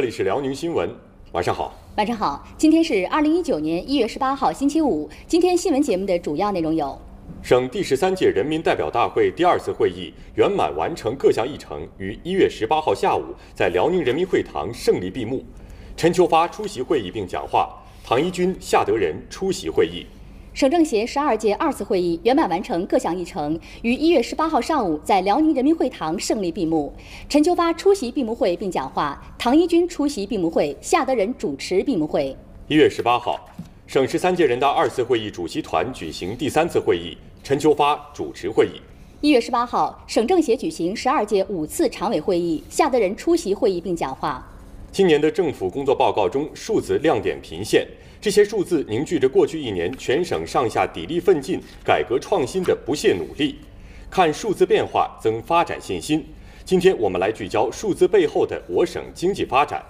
这里是辽宁新闻，晚上好，晚上好。今天是二零一九年一月十八号星期五。今天新闻节目的主要内容有：省第十三届人民代表大会第二次会议圆满完成各项议程，于一月十八号下午在辽宁人民会堂胜利闭幕。陈秋发出席会议并讲话，唐一军、夏德仁出席会议。省政协十二届二次会议圆满完成各项议程，于一月十八号上午在辽宁人民会堂胜利闭幕。陈秋发出席闭幕会并讲话，唐一军出席闭幕会，夏德仁主持闭幕会。一月十八号，省十三届人大二次会议主席团举行第三次会议，陈秋发主持会议。一月十八号，省政协举行十二届五次常委会议，夏德仁出席会议并讲话。今年的政府工作报告中，数字亮点频现。这些数字凝聚着过去一年全省上下砥砺奋进、改革创新的不懈努力。看数字变化，增发展信心。今天我们来聚焦数字背后的我省经济发展。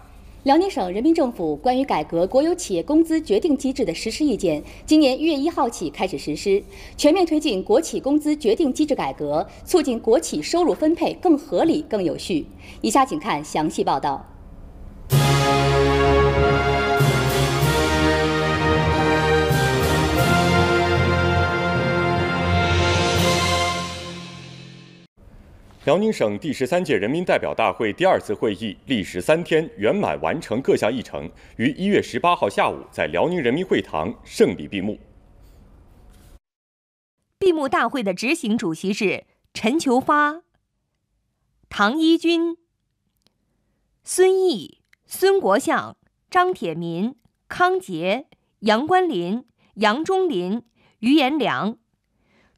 辽宁省人民政府关于改革国有企业工资决定机制的实施意见，今年一月一号起开始实施，全面推进国企工资决定机制改革，促进国企收入分配更合理、更有序。以下请看详细报道。辽宁省第十三届人民代表大会第二次会议历时三天，圆满完成各项议程，于一月十八号下午在辽宁人民会堂胜利闭幕。闭幕大会的执行主席是陈求发、唐一军、孙毅、孙国相、张铁民、康杰、杨关林、杨忠林、于延良。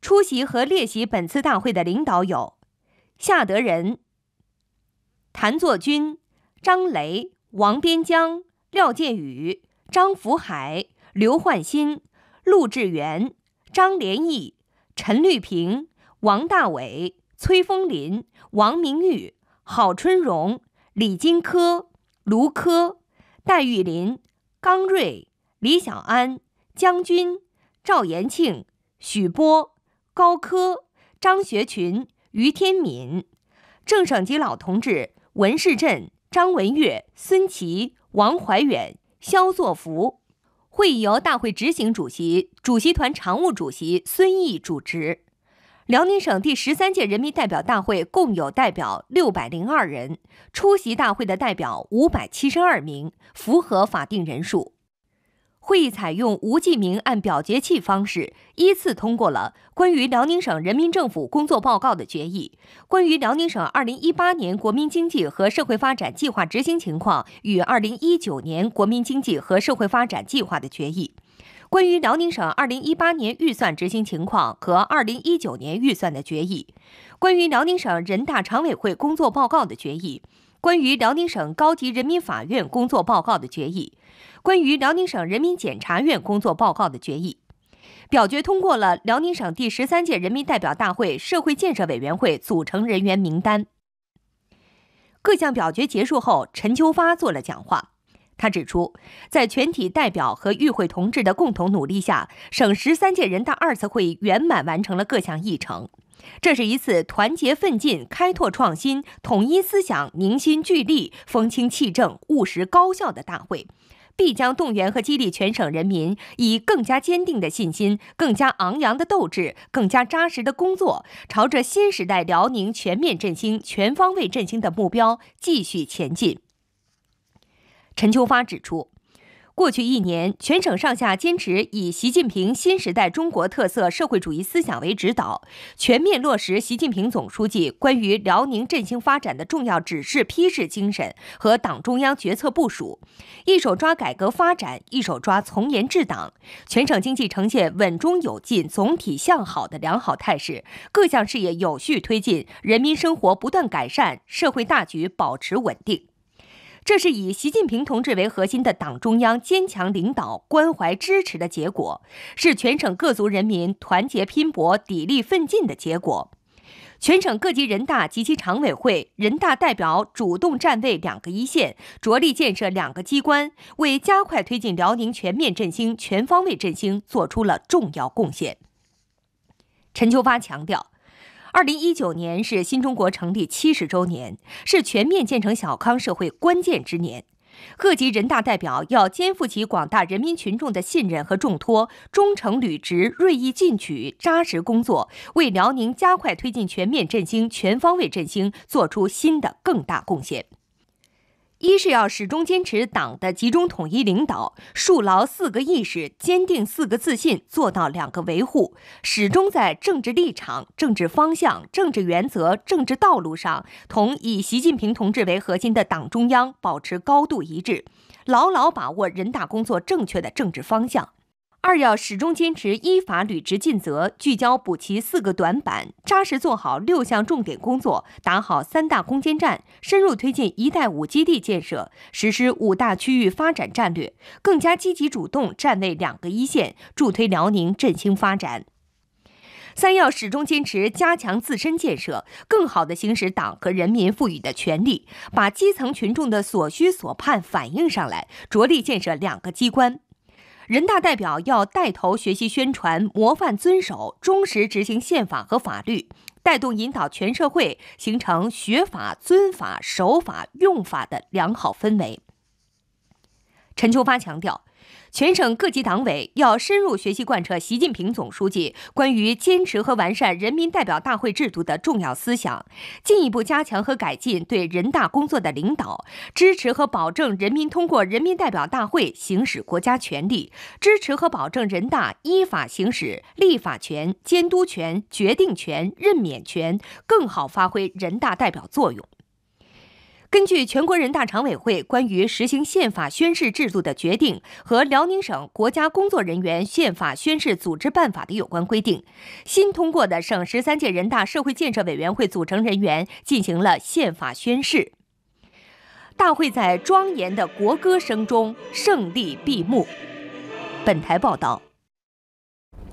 出席和列席本次大会的领导有。夏德仁、谭作军、张雷、王边江、廖建宇、张福海、刘焕新、陆志元、张连义、陈绿平、王大伟、崔风林、王明玉、郝春荣、李金科、卢科、戴玉林、刚瑞、李小安、江军、赵延庆、许波、高科、张学群。于天敏，正省级老同志，文世振、张文月、孙琦、王怀远、肖作福。会议由大会执行主席、主席团常务主席孙毅主持。辽宁省第十三届人民代表大会共有代表六百零二人，出席大会的代表五百七十二名，符合法定人数。会议采用无记名按表决器方式，依次通过了关于辽宁省人民政府工作报告的决议，关于辽宁省二零一八年国民经济和社会发展计划执行情况与二零一九年国民经济和社会发展计划的决议，关于辽宁省二零一八年预算执行情况和二零一九年预算的决议，关于辽宁省人大常委会工作报告的决议，关于辽宁省高级人民法院工作报告的决议。关于辽宁省人民检察院工作报告的决议，表决通过了辽宁省第十三届人民代表大会社会建设委员会组成人员名单。各项表决结束后，陈秋发做了讲话。他指出，在全体代表和与会同志的共同努力下，省十三届人大二次会议圆满完成了各项议程，这是一次团结奋进、开拓创新、统一思想、凝心聚力、风清气正、务实高效的大会。必将动员和激励全省人民，以更加坚定的信心、更加昂扬的斗志、更加扎实的工作，朝着新时代辽宁全面振兴、全方位振兴的目标继续前进。陈秋发指出。过去一年，全省上下坚持以习近平新时代中国特色社会主义思想为指导，全面落实习近平总书记关于辽宁振兴发展的重要指示批示精神和党中央决策部署，一手抓改革发展，一手抓从严治党，全省经济呈现稳中有进、总体向好的良好态势，各项事业有序推进，人民生活不断改善，社会大局保持稳定。这是以习近平同志为核心的党中央坚强领导、关怀支持的结果，是全省各族人民团结拼搏、砥砺奋进的结果。全省各级人大及其常委会、人大代表主动站位两个一线，着力建设两个机关，为加快推进辽宁全面振兴、全方位振兴作出了重要贡献。陈秋发强调。二零一九年是新中国成立七十周年，是全面建成小康社会关键之年。各级人大代表要肩负起广大人民群众的信任和重托，忠诚履职，锐意进取，扎实工作，为辽宁加快推进全面振兴、全方位振兴做出新的更大贡献。一是要始终坚持党的集中统一领导，树牢四个意识，坚定四个自信，做到两个维护，始终在政治立场、政治方向、政治原则、政治道路上同以习近平同志为核心的党中央保持高度一致，牢牢把握人大工作正确的政治方向。二要始终坚持依法履职尽责，聚焦补齐四个短板，扎实做好六项重点工作，打好三大攻坚战，深入推进“一带五基地”建设，实施五大区域发展战略，更加积极主动站位两个一线，助推辽宁振兴发展。三要始终坚持加强自身建设，更好地行使党和人民赋予的权力，把基层群众的所需所盼反映上来，着力建设两个机关。人大代表要带头学习宣传、模范遵守、忠实执行宪法和法律，带动引导全社会形成学法、尊法、守法、用法的良好氛围。陈秋发强调。全省各级党委要深入学习贯彻习近平总书记关于坚持和完善人民代表大会制度的重要思想，进一步加强和改进对人大工作的领导，支持和保证人民通过人民代表大会行使国家权力，支持和保证人大依法行使立法权、监督权、决定权、任免权，更好发挥人大代表作用。根据全国人大常委会关于实行宪法宣誓制度的决定和《辽宁省国家工作人员宪法宣誓组织办法》的有关规定，新通过的省十三届人大社会建设委员会组成人员进行了宪法宣誓。大会在庄严的国歌声中胜利闭幕。本台报道。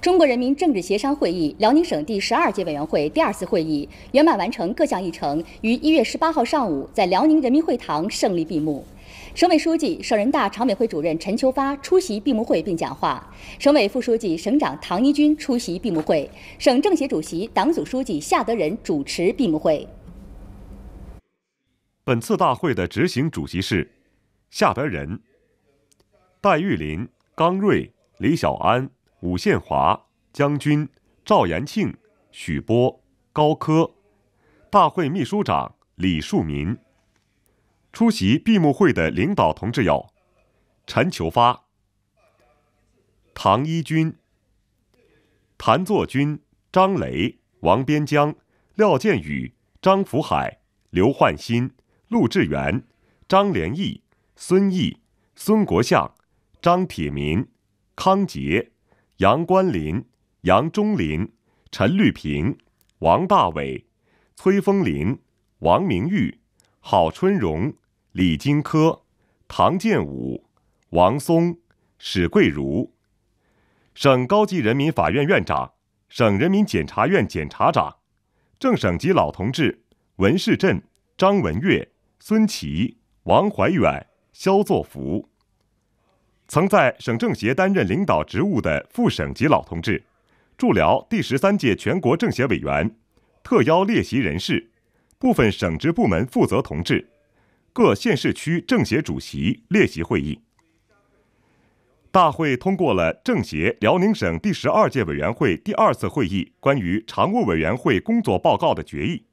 中国人民政治协商会议辽宁省第十二届委员会第二次会议圆满完成各项议程，于一月十八号上午在辽宁人民会堂胜利闭幕。省委书记、省人大常委会主任陈求发出席闭幕会并讲话，省委副书记、省长唐一军出席闭幕会，省政协主席、党组书记夏德仁主持闭幕会。本次大会的执行主席是夏德仁、戴玉林、刚瑞、李小安。武献华、将军赵延庆、许波、高科，大会秘书长李树民。出席闭幕会的领导同志有：陈求发、唐一军、谭作军、张雷、王边江、廖建宇、张福海、刘焕新、陆志元、张连义、孙毅、孙国相、张铁民、康杰。杨关林、杨忠林、陈绿平、王大伟、崔风林、王明玉、郝春荣、李金科、唐建武、王松、史桂如，省高级人民法院院长、省人民检察院检察长，正省级老同志文士镇、张文月、孙琦、王怀远、肖作福。曾在省政协担任领导职务的副省级老同志，驻辽第十三届全国政协委员、特邀列席人士、部分省直部门负责同志、各县市区政协主席列席会议。大会通过了政协辽宁省第十二届委员会第二次会议关于常务委员会工作报告的决议，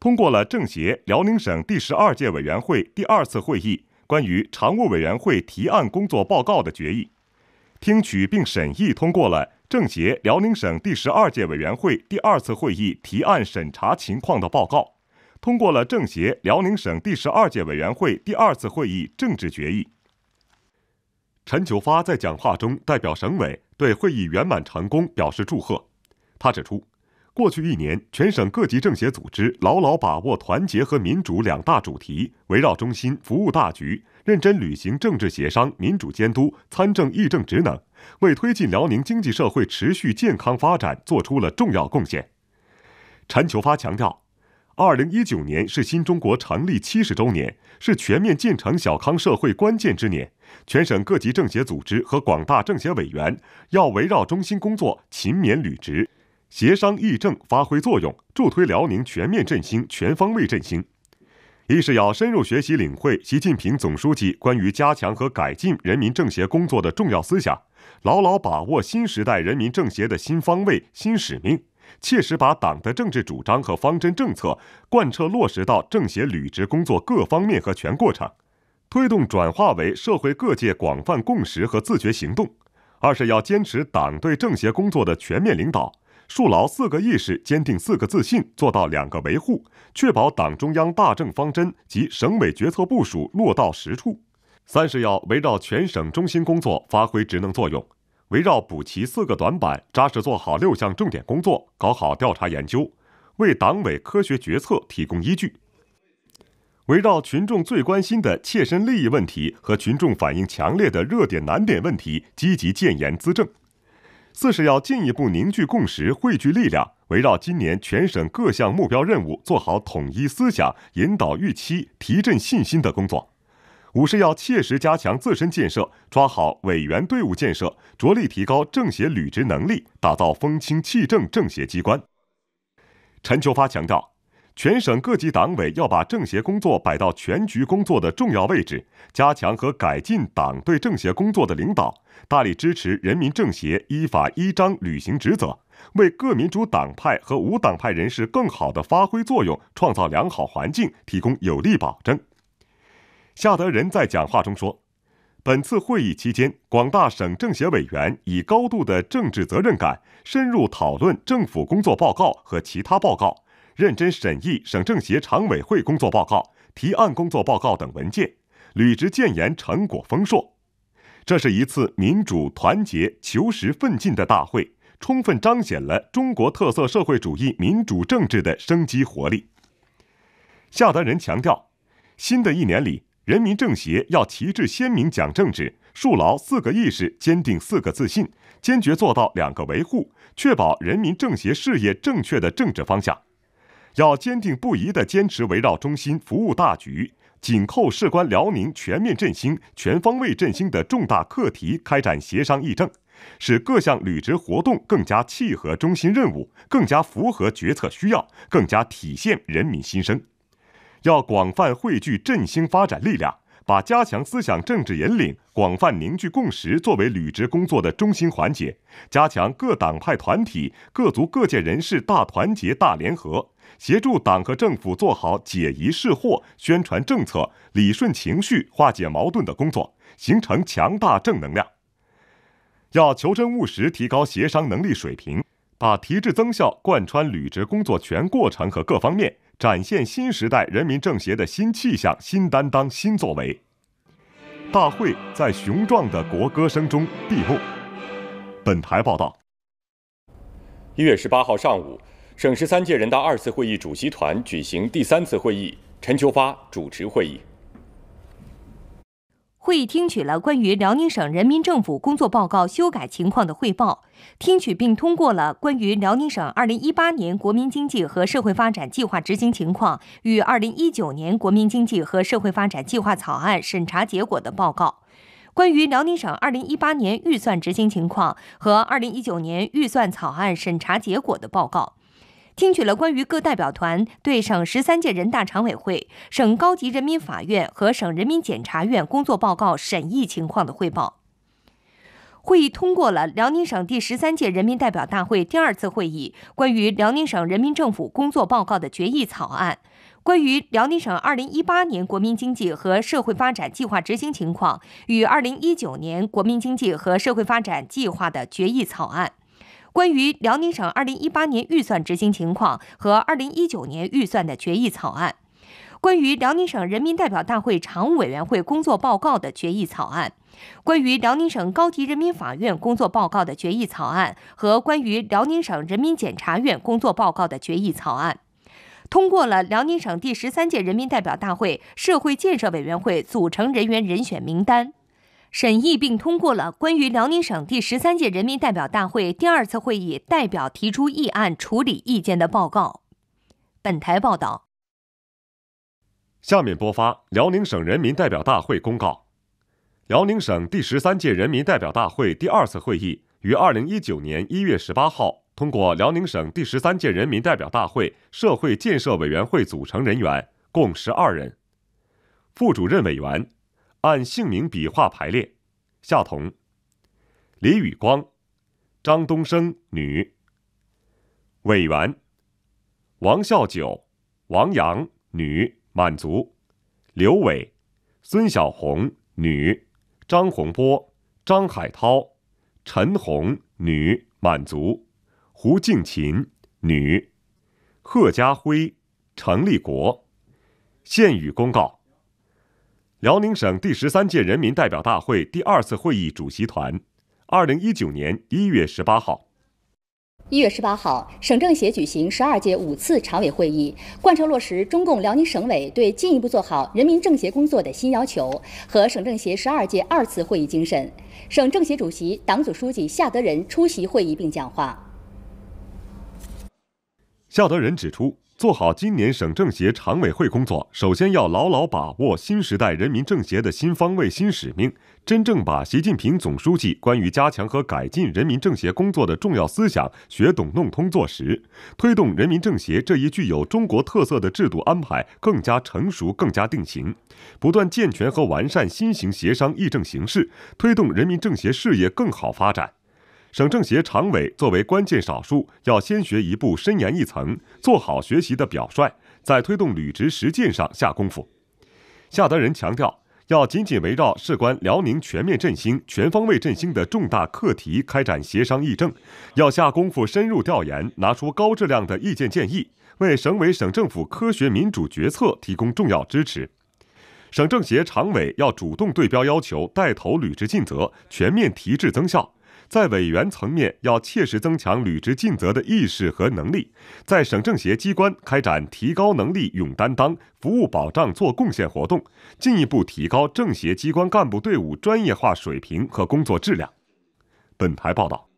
通过了政协辽宁省第十二届委员会第二次会议。关于常务委员会提案工作报告的决议，听取并审议通过了政协辽宁省第十二届委员会第二次会议提案审查情况的报告，通过了政协辽宁省第十二届委员会第二次会议政治决议。陈求发在讲话中代表省委对会议圆满成功表示祝贺。他指出。过去一年，全省各级政协组织牢牢把握团结和民主两大主题，围绕中心、服务大局，认真履行政治协商、民主监督、参政议政职能，为推进辽宁经济社会持续健康发展作出了重要贡献。陈求发强调，二零一九年是新中国成立七十周年，是全面建成小康社会关键之年，全省各级政协组织和广大政协委员要围绕中心工作，勤勉履职。协商议政发挥作用，助推辽宁全面振兴、全方位振兴。一是要深入学习领会习近平总书记关于加强和改进人民政协工作的重要思想，牢牢把握新时代人民政协的新方位、新使命，切实把党的政治主张和方针政策贯彻落实到政协履职工作各方面和全过程，推动转化为社会各界广泛共识和自觉行动。二是要坚持党对政协工作的全面领导。树牢四个意识，坚定四个自信，做到两个维护，确保党中央大政方针及省委决策部署落到实处。三是要围绕全省中心工作，发挥职能作用，围绕补齐四个短板，扎实做好六项重点工作，搞好调查研究，为党委科学决策提供依据。围绕群众最关心的切身利益问题和群众反映强烈的热点难点问题，积极建言资政。四是要进一步凝聚共识、汇聚力量，围绕今年全省各项目标任务，做好统一思想、引导预期、提振信心的工作。五是要切实加强自身建设，抓好委员队伍建设，着力提高政协履职能力，打造风清气正政协机关。陈求发强调。全省各级党委要把政协工作摆到全局工作的重要位置，加强和改进党对政协工作的领导，大力支持人民政协依法依章履行职责，为各民主党派和无党派人士更好地发挥作用，创造良好环境，提供有力保证。夏德仁在讲话中说：“本次会议期间，广大省政协委员以高度的政治责任感，深入讨论政府工作报告和其他报告。”认真审议省政协常委会工作报告、提案工作报告等文件，履职建言成果丰硕。这是一次民主团结、求实奋进的大会，充分彰显了中国特色社会主义民主政治的生机活力。夏德仁强调，新的一年里，人民政协要旗帜鲜明讲政治，树牢四个意识，坚定四个自信，坚决做到两个维护，确保人民政协事业正确的政治方向。要坚定不移地坚持围绕中心、服务大局，紧扣事关辽宁全面振兴、全方位振兴的重大课题开展协商议政，使各项履职活动更加契合中心任务，更加符合决策需要，更加体现人民心声。要广泛汇聚振兴发展力量，把加强思想政治引领、广泛凝聚共识作为履职工作的中心环节，加强各党派团体、各族各界人士大团结大联合。协助党和政府做好解疑释惑、宣传政策、理顺情绪、化解矛盾的工作，形成强大正能量。要求真务实，提高协商能力水平，把提质增效贯穿履职工作全过程和各方面，展现新时代人民政协的新气象、新担当、新作为。大会在雄壮的国歌声中闭幕。本台报道。一月十八号上午。省十三届人大二次会议主席团举行第三次会议，陈秋发主持会议。会议听取了关于辽宁省人民政府工作报告修改情况的汇报，听取并通过了关于辽宁省2018年国民经济和社会发展计划执行情况与2019年国民经济和社会发展计划草案审查结果的报告，关于辽宁省2018年预算执行情况和2019年预算草案审查结果的报告。听取了关于各代表团对省十三届人大常委会、省高级人民法院和省人民检察院工作报告审议情况的汇报。会议通过了辽宁省第十三届人民代表大会第二次会议关于辽宁省人民政府工作报告的决议草案，关于辽宁省二零一八年国民经济和社会发展计划执行情况与二零一九年国民经济和社会发展计划的决议草案。关于辽宁省2018年预算执行情况和2019年预算的决议草案，关于辽宁省人民代表大会常务委员会工作报告的决议草案，关于辽宁省高级人民法院工作报告的决议草案和关于辽宁省人民检察院工作报告的决议草案，通过了辽宁省第十三届人民代表大会社会建设委员会组成人员人选名单。审议并通过了关于辽宁省第十三届人民代表大会第二次会议代表提出议案处理意见的报告。本台报道。下面播发辽宁省人民代表大会公告：辽宁省第十三届人民代表大会第二次会议于二零一九年一月十八号通过辽宁省第十三届人民代表大会社会建设委员会组成人员共十二人，副主任委员。按姓名笔画排列：夏彤、李宇光、张东升（女）、委员；王孝九、王阳（女，满族）、刘伟、孙小红（女）、张洪波、张海涛、陈红（女，满族）、胡静琴（女）、贺家辉、程立国。现予公告。辽宁省第十三届人民代表大会第二次会议主席团，二零一九年一月十八号。一月十八号，省政协举行十二届五次常委会议，贯彻落实中共辽宁省委对进一步做好人民政协工作的新要求和省政协十二届二次会议精神。省政协主席、党组书记夏德仁出席会议并讲话。夏德仁指出。做好今年省政协常委会工作，首先要牢牢把握新时代人民政协的新方位、新使命，真正把习近平总书记关于加强和改进人民政协工作的重要思想学懂弄通做实，推动人民政协这一具有中国特色的制度安排更加成熟、更加定型，不断健全和完善新型协商议政形式，推动人民政协事业更好发展。省政协常委作为关键少数，要先学一步、深研一层，做好学习的表率，在推动履职实践上下功夫。夏德仁强调，要紧紧围绕事关辽宁全面振兴、全方位振兴的重大课题开展协商议政，要下功夫深入调研，拿出高质量的意见建议，为省委省政府科学民主决策提供重要支持。省政协常委要主动对标要求，带头履职尽责，全面提质增效。在委员层面，要切实增强履职尽责的意识和能力。在省政协机关开展“提高能力、勇担当，服务保障、做贡献”活动，进一步提高政协机关干部队伍专业化水平和工作质量。本台报道。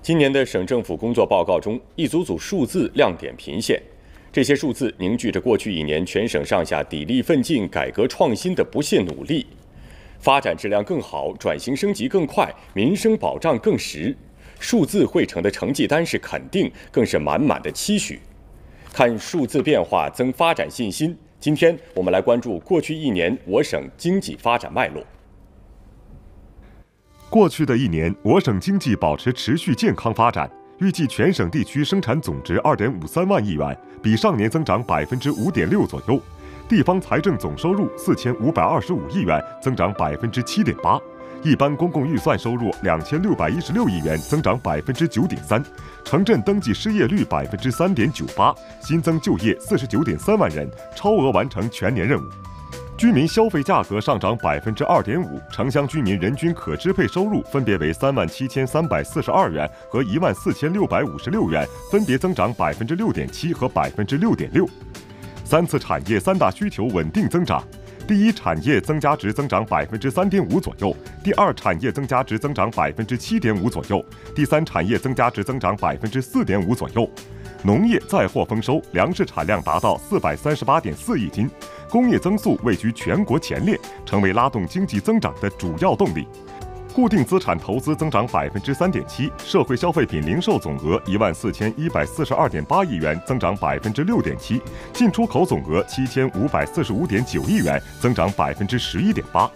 今年的省政府工作报告中，一组组数字亮点频现，这些数字凝聚着过去一年全省上下砥砺奋进、改革创新的不懈努力。发展质量更好，转型升级更快，民生保障更实，数字汇成的成绩单是肯定，更是满满的期许。看数字变化，增发展信心。今天我们来关注过去一年我省经济发展脉络。过去的一年，我省经济保持持续健康发展，预计全省地区生产总值二点五三万亿元，比上年增长百分之五点六左右。地方财政总收入四千五百二十五亿元，增长百分之七点八；一般公共预算收入两千六百一十六亿元，增长百分之九点三；城镇登记失业率百分之三点九八，新增就业四十九点三万人，超额完成全年任务；居民消费价格上涨百分之二点五，城乡居民人均可支配收入分别为三万七千三百四十二元和一万四千六百五十六元，分别增长百分之六点七和百分之六点六。三次产业三大需求稳定增长，第一产业增加值增长百分之三点五左右，第二产业增加值增长百分之七点五左右，第三产业增加值增长百分之四点五左右。农业再获丰收，粮食产量达到四百三十八点四亿斤，工业增速位居全国前列，成为拉动经济增长的主要动力。固定资产投资增长百分之三点七，社会消费品零售总额一万四千一百四十二点八亿元，增长百分之六点七，进出口总额七千五百四十五点九亿元，增长百分之十一点八，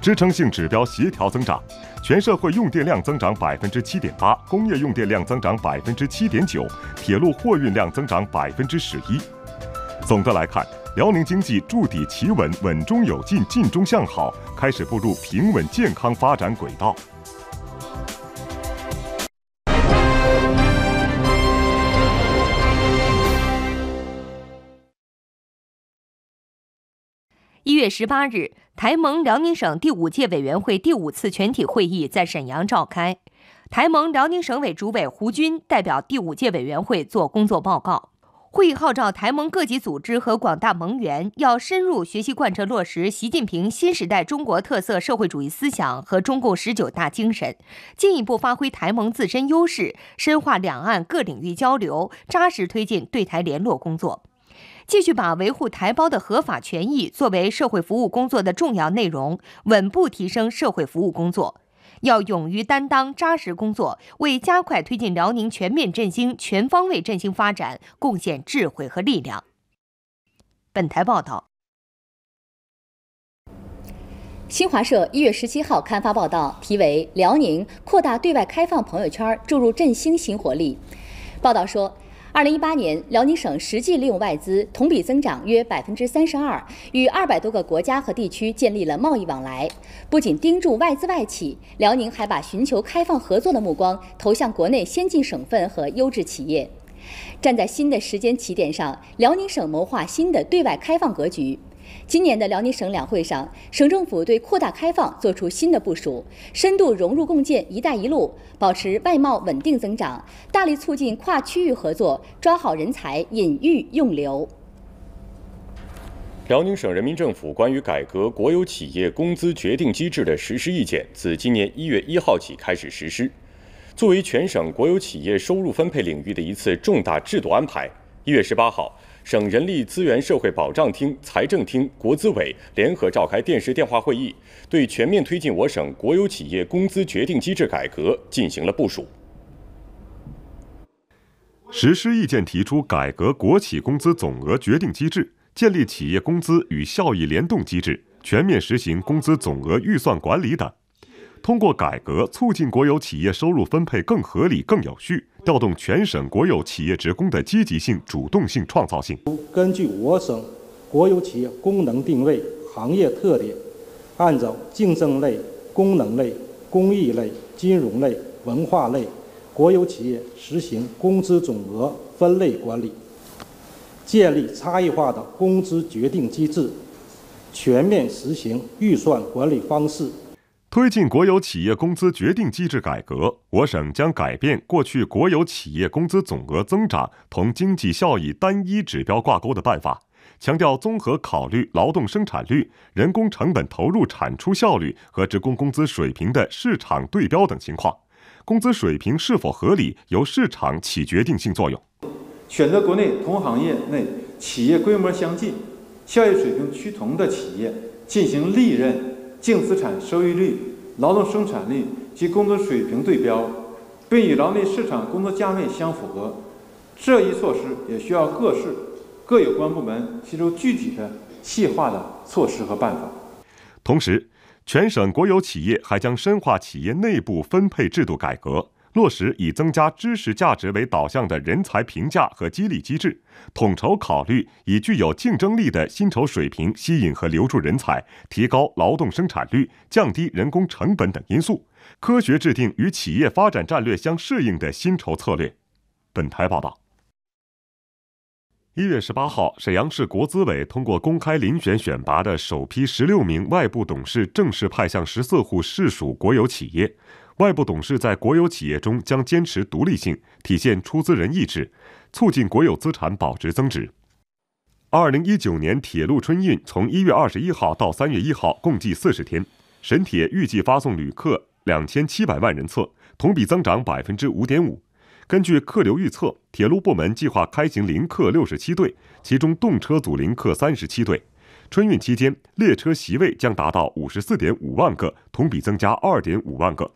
支撑性指标协调增长，全社会用电量增长百分之七点八，工业用电量增长百分之七点九，铁路货运量增长百分之十一，总的来看。辽宁经济筑底企稳，稳中有进，进中向好，开始步入平稳健康发展轨道。一月十八日，台盟辽宁省第五届委员会第五次全体会议在沈阳召开。台盟辽宁省委主委胡军代表第五届委员会作工作报告。会议号召台盟各级组织和广大盟员要深入学习贯彻落实习近平新时代中国特色社会主义思想和中共十九大精神，进一步发挥台盟自身优势，深化两岸各领域交流，扎实推进对台联络工作，继续把维护台胞的合法权益作为社会服务工作的重要内容，稳步提升社会服务工作。要勇于担当、扎实工作，为加快推进辽宁全面振兴、全方位振兴发展贡献智慧和力量。本台报道。新华社一月十七号刊发报道，题为《辽宁扩大对外开放朋友圈，注入振兴新活力》。报道说。二零一八年，辽宁省实际利用外资同比增长约百分之三十二，与二百多个国家和地区建立了贸易往来。不仅盯住外资外企，辽宁还把寻求开放合作的目光投向国内先进省份和优质企业。站在新的时间起点上，辽宁省谋划新的对外开放格局。今年的辽宁省两会上，省政府对扩大开放作出新的部署，深度融入共建“一带一路”，保持外贸稳定增长，大力促进跨区域合作，抓好人才引育用留。辽宁省人民政府关于改革国有企业工资决定机制的实施意见，自今年一月一号起开始实施。作为全省国有企业收入分配领域的一次重大制度安排，一月十八号。省人力资源社会保障厅、财政厅、国资委联合召开电视电话会议，对全面推进我省国有企业工资决定机制改革进行了部署。实施意见提出，改革国企工资总额决定机制，建立企业工资与效益联动机制，全面实行工资总额预算管理等。通过改革，促进国有企业收入分配更合理、更有序，调动全省国有企业职工的积极性、主动性、创造性。根据我省国有企业功能定位、行业特点，按照竞争类、功能类、公益类、金融类、文化类国有企业实行工资总额分类管理，建立差异化的工资决定机制，全面实行预算管理方式。推进国有企业工资决定机制改革，我省将改变过去国有企业工资总额增长同经济效益单一指标挂钩的办法，强调综合考虑劳动生产率、人工成本投入产出效率和职工工资水平的市场对标等情况。工资水平是否合理，由市场起决定性作用。选择国内同行业内企业规模相近、效益水平趋同的企业进行历任。净资产收益率、劳动生产率及工资水平对标，并与劳动力市场工作价位相符合。这一措施也需要各市、各有关部门提出具体的、细化的措施和办法。同时，全省国有企业还将深化企业内部分配制度改革。落实以增加知识价值为导向的人才评价和激励机制，统筹考虑以具有竞争力的薪酬水平吸引和留住人才，提高劳动生产率、降低人工成本等因素，科学制定与企业发展战略相适应的薪酬策略。本台报道。一月十八号，沈阳市国资委通过公开遴选选拔的首批十六名外部董事正式派向十四户市属国有企业。外部董事在国有企业中将坚持独立性，体现出资人意志，促进国有资产保值增值。二零一九年铁路春运从一月二十一号到三月一号，共计四十天。沈铁预计发送旅客两千七百万人次，同比增长百分之五点五。根据客流预测，铁路部门计划开行临客六十七对，其中动车组临客三十七对。春运期间，列车席位将达到五十四点五万个，同比增加二点五万个。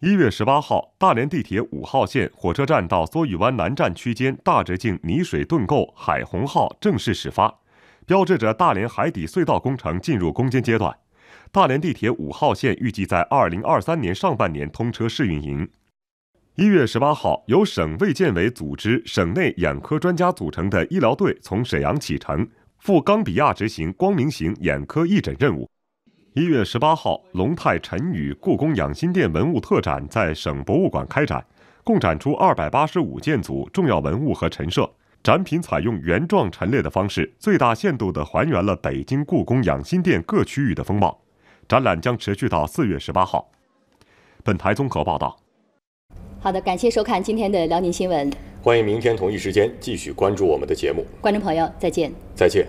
一月十八号，大连地铁五号线火车站到梭鱼湾南站区间大直径泥水盾构“海虹号”正式始发，标志着大连海底隧道工程进入攻坚阶段。大连地铁五号线预计在二零二三年上半年通车试运营。一月十八号，由省卫健委组织省内眼科专家组成的医疗队从沈阳启程，赴冈比亚执行光明行眼科义诊任务。一月十八号，龙泰陈宇故宫养心殿文物特展在省博物馆开展，共展出二百八十五件组重要文物和陈设。展品采用原状陈列的方式，最大限度地还原了北京故宫养心殿各区域的风貌。展览将持续到四月十八号。本台综合报道。好的，感谢收看今天的辽宁新闻。欢迎明天同一时间继续关注我们的节目。观众朋友，再见。再见。